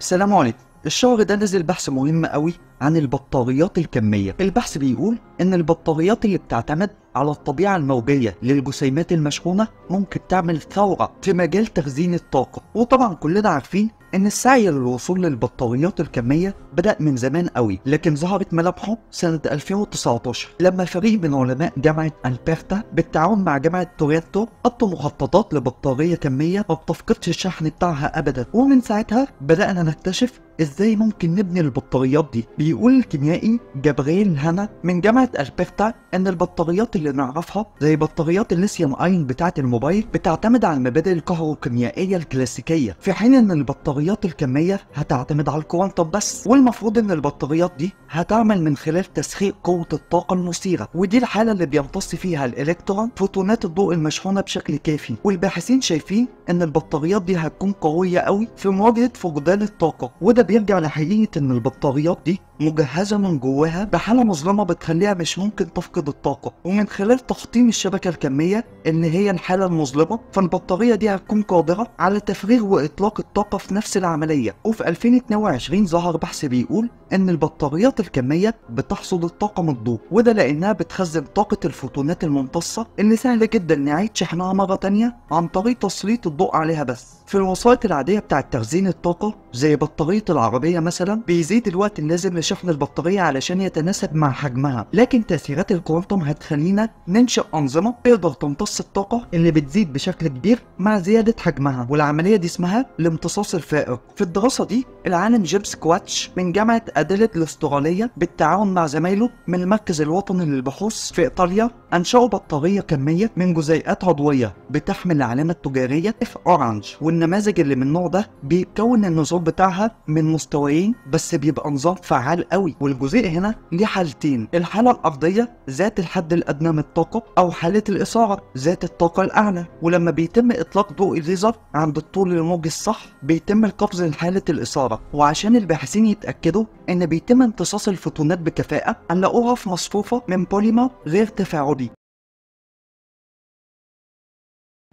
السلام عليكم الشهر ده نزل بحث مهم قوي عن البطاريات الكمية البحث بيقول ان البطاريات اللي بتعتمد على الطبيعة الموجية للجسيمات المشحونة ممكن تعمل ثورة في مجال تخزين الطاقة وطبعا كلنا عارفين ان السعي للوصول للبطاريات الكمية بدأ من زمان قوي لكن ظهرت ملامحه سنة 2019 لما فريق من علماء جامعة ألبرتا بالتعاون مع جامعة تورنتو حطوا مخططات لبطارية كمية ما بتفقدش الشحن بتاعها أبدا ومن ساعتها بدأنا نكتشف ازاي ممكن نبني البطاريات دي بيقول الكيميائي جبريل هنا من جامعة ألبرتا ان البطاريات اللي نعرفها زي بطاريات الليثيوم اين بتاعة الموبايل بتعتمد على المبادئ الكهروكيميائية الكلاسيكية في حين ان البطاريات الكمية هتعتمد على الكوانتم بس والم المفروض ان البطاريات دي هتعمل من خلال تسخيق قوة الطاقة المثيرة ودي الحالة اللي بيمتص فيها الالكترون فوتونات الضوء المشحونة بشكل كافي والباحثين شايفين ان البطاريات دي هتكون قوية قوي في مواجهة فقدان الطاقة وده بيرجع لحقيقة ان البطاريات دي مجهزة من جواها بحالة مظلمة بتخليها مش ممكن تفقد الطاقة ومن خلال تخطيم الشبكة الكمية إن هي الحالة المظلمة فالبطارية دي هتكون قادرة على تفريغ وإطلاق الطاقة في نفس العملية وفي 2022 ظهر بحث بيقول إن البطاريات الكمية بتحصد الطاقة من الضوء وده لأنها بتخزن طاقة الفوتونات الممتصة اللي سهل جدا نعيد شحنها مرة ثانيه عن طريق تسليط الضوء عليها بس في الوسائط العادية بتاعة تخزين الطاقة زي بطارية العربية مثلا بيزيد الوقت اللازم شحن البطارية علشان يتناسب مع حجمها لكن تأثيرات الكوانتم هتخلينا ننشئ أنظمة تقدر تمتص الطاقة اللي بتزيد بشكل كبير مع زيادة حجمها والعملية دي اسمها الامتصاص الفائق في الدراسة دي العالم جيمس كواتش من جامعة أدلت الأسترالية بالتعاون مع زمايله من المركز الوطني للبحوث في إيطاليا أنشأوا بطارية كمية من جزيئات عضوية بتحمل العلامة التجارية اف اورانج والنماذج اللي من النوع ده بيتكون النظام بتاعها من مستويين بس بيبقى نظام فعال عالي قوي والجزيء هنا ليه حالتين الحاله الارضيه ذات الحد الادنى من الطاقه او حاله الاثاره ذات الطاقه الاعلى ولما بيتم اطلاق ضوء الليزر عند الطول الموجي الصح بيتم القفز لحاله الاثاره وعشان الباحثين يتاكدوا ان بيتم امتصاص الفوتونات بكفاءه علقوها في مصفوفه من بوليمر غير تفاعلي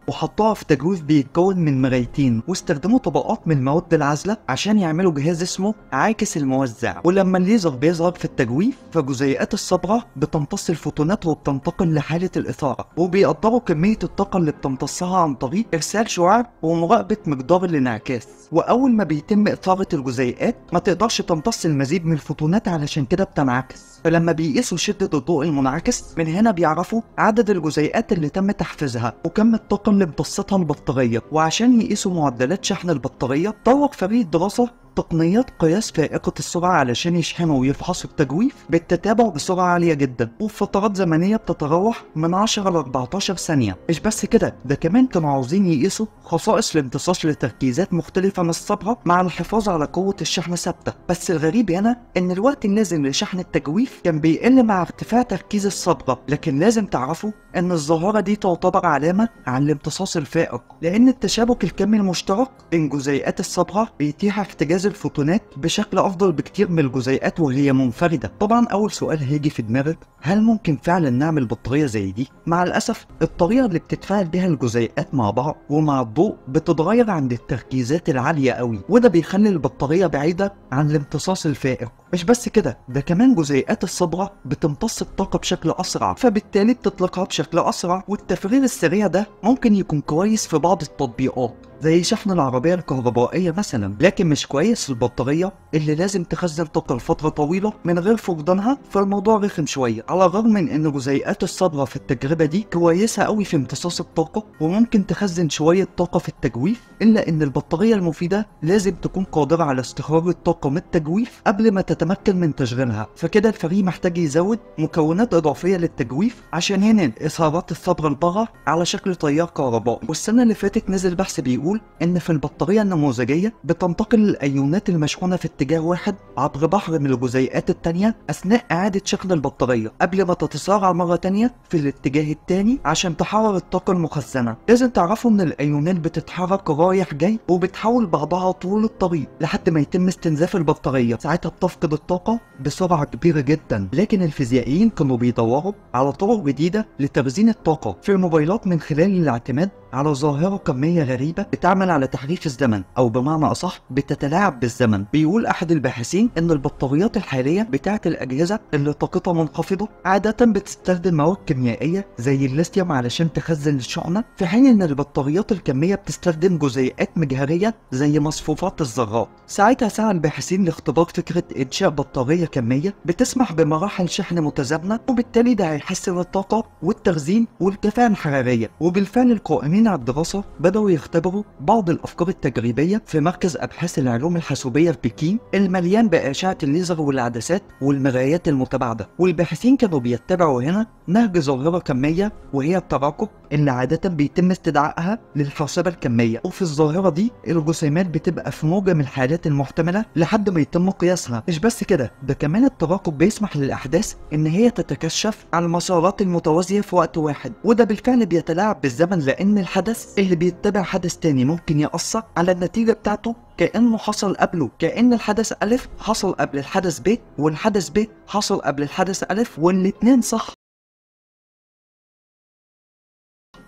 وحطوها في تجويف بيتكون من مرايتين واستخدموا طبقات من المواد العازله عشان يعملوا جهاز اسمه عاكس الموزع ولما الليزر بيظهر في التجويف فجزيئات الصبغه بتمتص الفوتونات وبتنتقل لحاله الاثاره وبيقدروا كميه الطاقه اللي بتمتصها عن طريق ارسال شعاع ومراقبه مقدار الانعكاس واول ما بيتم اثاره الجزيئات ما تقدرش تمتص المزيد من الفوتونات علشان كده بتنعكس فلما بيقيسوا شدة الضوء المنعكس من هنا بيعرفوا عدد الجزيئات اللي تم تحفيزها وكم الطاقة اللي امتصتها البطارية وعشان يقيسوا معدلات شحن البطارية طور فريق دراسة تقنيات قياس فائقة السرعة علشان يشحنوا ويفحصوا التجويف بالتتابع بسرعة عالية جدا وبفترات زمنية بتتراوح من 10 ل 14 ثانية مش بس كده ده كمان كانوا عاوزين يقيسوا خصائص الامتصاص لتركيزات مختلفة من الصبغة مع الحفاظ على قوة الشحن ثابتة بس الغريب هنا ان الوقت اللازم لشحن التجويف كان بيقل مع ارتفاع تركيز الصبغة لكن لازم تعرفوا أن الظاهرة دي تعتبر علامة عن الامتصاص الفائق لأن التشابك الكمي المشترك بين جزيئات الصبغة بيتيح احتجاز الفوتونات بشكل أفضل بكتير من الجزيئات وهي منفردة طبعا أول سؤال هيجي في دماغك هل ممكن فعلا نعمل بطارية زي دي؟ مع الأسف الطريقة اللي بتتفاعل بها الجزيئات مع بعض ومع الضوء بتتغير عند التركيزات العالية قوي وده بيخلي البطارية بعيدة عن الامتصاص الفائق مش بس كده ده كمان جزيئات الصبغة بتمتص الطاقة بشكل أسرع فبالتالي بتطلقها بشكل أسرع والتفريغ السريع ده ممكن يكون كويس في بعض التطبيقات زي شحن العربية الكهربائية مثلا لكن مش كويس البطارية اللي لازم تخزن طاقة لفترة طويلة من غير فقدانها فالموضوع رخم شوية على الرغم من ان جزيئات الصبغة في التجربة دي كويسة قوي في امتصاص الطاقة وممكن تخزن شوية طاقة في التجويف الا ان البطارية المفيدة لازم تكون قادرة على استخراج الطاقة من التجويف قبل ما تتمكن من تشغيلها فكده الفريق محتاج يزود مكونات اضافية للتجويف عشان ينقل اثارات الصبغة البغر على شكل تيار كهربائي والسنة اللي فاتت نزل بحث بيقول بيقول إن في البطارية النموذجية بتنتقل الأيونات المشحونة في اتجاه واحد عبر بحر من الجزيئات التانية أثناء إعادة شكل البطارية قبل ما تتسارع مرة تانية في الاتجاه التاني عشان تحرر الطاقة المخزنة لازم تعرفوا إن الأيونات بتتحرك رايح جاي وبتحاول بعضها طول الطريق لحد ما يتم استنزاف البطارية ساعتها بتفقد الطاقة بسرعة كبيرة جدا لكن الفيزيائيين كانوا بيدوروا على طرق جديدة لتخزين الطاقة في الموبايلات من خلال الاعتماد على ظاهرة كمية غريبة بتعمل على تحريف الزمن أو بمعنى أصح بتتلاعب بالزمن بيقول أحد الباحثين إن البطاريات الحالية بتاعة الأجهزة اللي طاقتها منخفضة عادة بتستخدم مواد كيميائية زي الليثيوم علشان تخزن الشحنة في حين إن البطاريات الكمية بتستخدم جزيئات مجهرية زي مصفوفات الذرات ساعتها سعى الباحثين لاختبار فكرة إنشاء بطارية كمية بتسمح بمراحل شحن متزامنة وبالتالي ده هيحسن الطاقة والتخزين والكفاءة الحرارية وبالفعل القائمين قائمين على الدراسة بدأوا يختبروا بعض الأفكار التجريبية في مركز أبحاث العلوم الحاسوبية في بكين المليان بأشعة الليزر والعدسات والمرايات المتباعدة والباحثين كانوا بيتبعوا هنا نهج ظاهرة كمية وهي التراكب اللي عادة بيتم استدعائها للحوسبة الكمية وفي الظاهرة دي الجسيمات بتبقى في موجة من الحالات المحتملة لحد ما يتم قياسها مش بس كده ده كمان التراقب بيسمح للأحداث إن هي تتكشف على المسارات المتوازية في وقت واحد وده بالفعل بيتلاعب بالزمن لأن الحدث اللي بيتبع حدث تاني ممكن يأثر على النتيجة بتاعته كأنه حصل قبله كأن الحدث ألف حصل قبل الحدث ب والحدث ب حصل قبل الحدث ألف والاتنين صح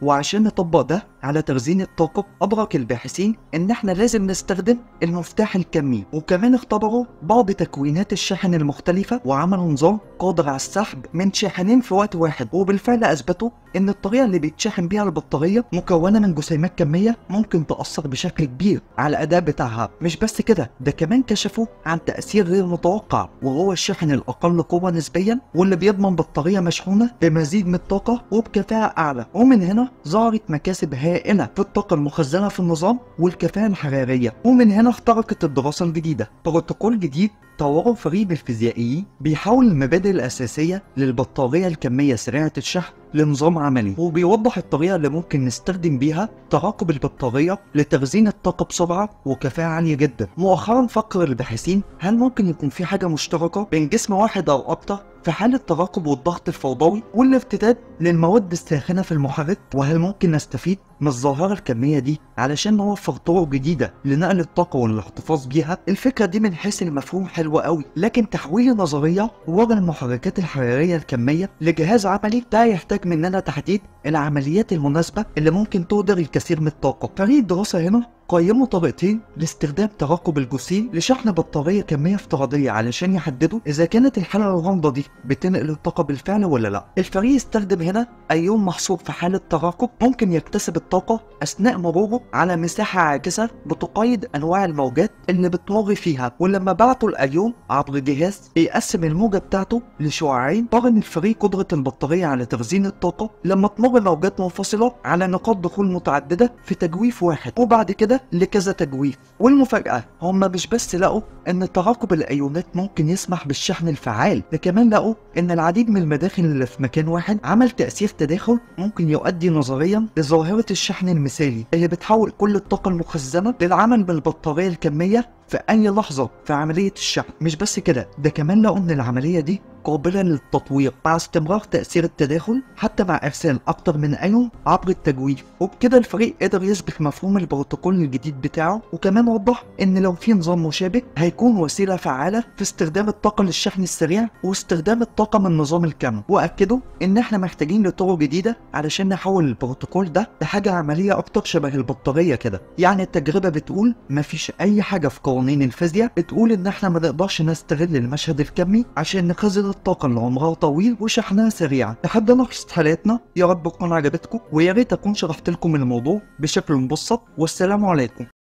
وعشان نطبق ده على تخزين الطاقة أدرك الباحثين إن إحنا لازم نستخدم المفتاح الكمي وكمان اختبروا بعض تكوينات الشاحن المختلفة وعملوا نظام قادر على السحب من شاحنين في وقت واحد وبالفعل أثبتوا إن الطريقة اللي بيتشحن بيها البطارية مكونة من جسيمات كمية ممكن تأثر بشكل كبير على الأداء بتاعها مش بس كده ده كمان كشفوا عن تأثير غير متوقع وهو الشاحن الأقل قوة نسبيا واللي بيضمن بطارية مشحونة بمزيد من الطاقة وبكفاءة أعلى ومن هنا ظهرت مكاسب هائلة الكائنة في الطاقة المخزنة في النظام والكفاءة الحرارية ومن هنا اخترقت الدراسة الجديدة بروتوكول جديد طوروا فريق الفيزيائيين بيحول المبادئ الأساسية للبطارية الكمية سريعة الشحن لنظام عملي وبيوضح الطريقة اللي ممكن نستخدم بيها تراقب البطارية لتخزين الطاقة بسرعة وكفاءة عالية جدا مؤخرا فكر الباحثين هل ممكن يكون في حاجة مشتركة بين جسم واحد أو أكتر في حال تراقب والضغط الفوضوي والارتداد للمواد الساخنة في المحرك وهل ممكن نستفيد من الظاهرة الكمية دي علشان نوفر طرق جديدة لنقل الطاقة والاحتفاظ بيها الفكرة دي من حيث المفهوم حلو حلوة قوي لكن تحويل النظرية وضع المحركات الحرارية الكمية لجهاز عملي ده يحتاج مننا تحديد العمليات المناسبة اللي ممكن تقدر الكثير من الطاقة فريق الدراسة هنا قيموا طبقتين لاستخدام ترقب الجسيم لشحن بطارية كمية افتراضية علشان يحددوا إذا كانت الحالة الغامضة دي بتنقل الطاقة بالفعل ولا لأ. الفريق استخدم هنا أيون محصور في حالة ترقب ممكن يكتسب الطاقة أثناء مروره على مساحة عاكسة بتقيد أنواع الموجات اللي بتمر فيها ولما بعتوا الأيون عبر جهاز يقسم الموجة بتاعته لشعاعين قارن الفريق قدرة البطارية على تخزين الطاقة لما تمر موجات منفصلة على نقاط دخول متعددة في تجويف واحد وبعد كده ده لكذا تجويف والمفاجأة هم مش بس لقوا ان تعاقب الايونات ممكن يسمح بالشحن الفعال ده كمان لقوا ان العديد من المداخل اللي في مكان واحد عمل تأثير تداخل ممكن يؤدي نظريا لظاهرة الشحن المثالي اللي بتحول كل الطاقة المخزنة للعمل بالبطارية الكمية في أي لحظة في عملية الشحن مش بس كده ده كمان لقوا إن العملية دي قابلة للتطوير مع استمرار تأثير التداخل حتى مع إرسال أكتر من أيون عبر التجويف وبكده الفريق قدر يثبت مفهوم البروتوكول الجديد بتاعه وكمان وضح إن لو في نظام مشابه هيكون وسيلة فعالة في استخدام الطاقة للشحن السريع واستخدام الطاقة من نظام الكم وأكدوا إن إحنا محتاجين لطرق جديدة علشان نحول البروتوكول ده لحاجة عملية أكتر شبه البطارية كده يعني التجربة بتقول مفيش أي حاجة في قوانين الفيزياء بتقول ان احنا ما نقدرش نستغل المشهد الكمي عشان نخزن الطاقه اللي عمرها طويل وشحنها سريع لحد لحظه حلقتنا يا رب تكون عجبتكم ويا ريت اكون شرحت لكم الموضوع بشكل مبسط والسلام عليكم